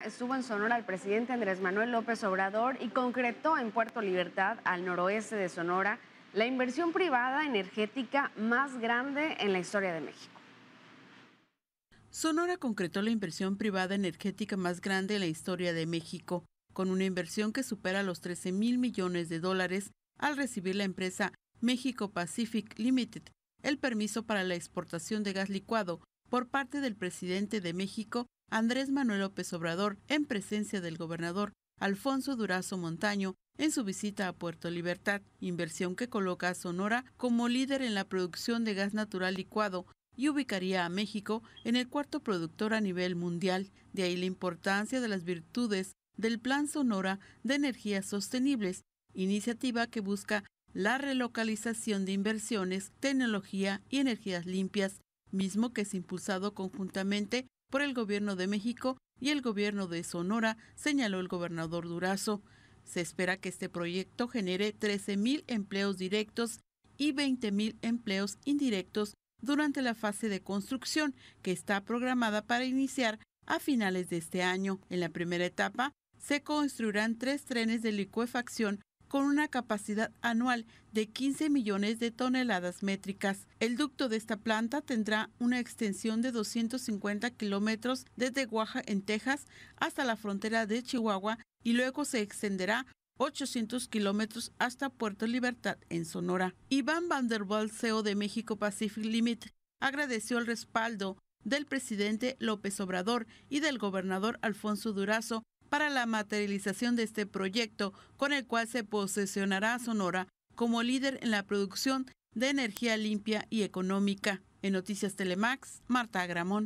Estuvo en Sonora el presidente Andrés Manuel López Obrador y concretó en Puerto Libertad, al noroeste de Sonora, la inversión privada energética más grande en la historia de México. Sonora concretó la inversión privada energética más grande en la historia de México, con una inversión que supera los 13 mil millones de dólares al recibir la empresa México Pacific Limited el permiso para la exportación de gas licuado por parte del presidente de México, Andrés Manuel López Obrador en presencia del gobernador Alfonso Durazo Montaño en su visita a Puerto Libertad, inversión que coloca a Sonora como líder en la producción de gas natural licuado y ubicaría a México en el cuarto productor a nivel mundial. De ahí la importancia de las virtudes del Plan Sonora de Energías Sostenibles, iniciativa que busca la relocalización de inversiones, tecnología y energías limpias, mismo que es impulsado conjuntamente por el gobierno de México y el gobierno de Sonora, señaló el gobernador Durazo. Se espera que este proyecto genere 13.000 empleos directos y 20.000 empleos indirectos durante la fase de construcción que está programada para iniciar a finales de este año. En la primera etapa, se construirán tres trenes de licuefacción con una capacidad anual de 15 millones de toneladas métricas. El ducto de esta planta tendrá una extensión de 250 kilómetros desde Oaxaca, en Texas, hasta la frontera de Chihuahua y luego se extenderá 800 kilómetros hasta Puerto Libertad, en Sonora. Iván Vanderbilt, CEO de México Pacific Limit, agradeció el respaldo del presidente López Obrador y del gobernador Alfonso Durazo para la materialización de este proyecto, con el cual se posesionará Sonora como líder en la producción de energía limpia y económica. En Noticias Telemax, Marta Gramón.